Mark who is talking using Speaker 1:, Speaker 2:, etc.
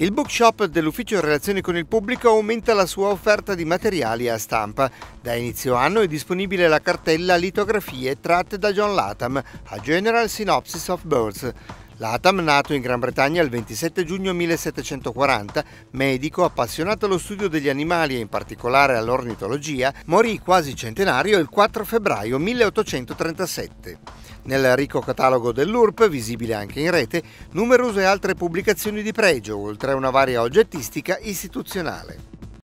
Speaker 1: Il bookshop dell'Ufficio Relazioni con il Pubblico aumenta la sua offerta di materiali a stampa. Da inizio anno è disponibile la cartella Litografie tratte da John Latham, a General Synopsis of Birds. Latham, nato in Gran Bretagna il 27 giugno 1740, medico appassionato allo studio degli animali e in particolare all'ornitologia, morì quasi centenario il 4 febbraio 1837. Nel ricco catalogo dell'URP, visibile anche in rete, numerose altre pubblicazioni di pregio, oltre a una varia oggettistica istituzionale.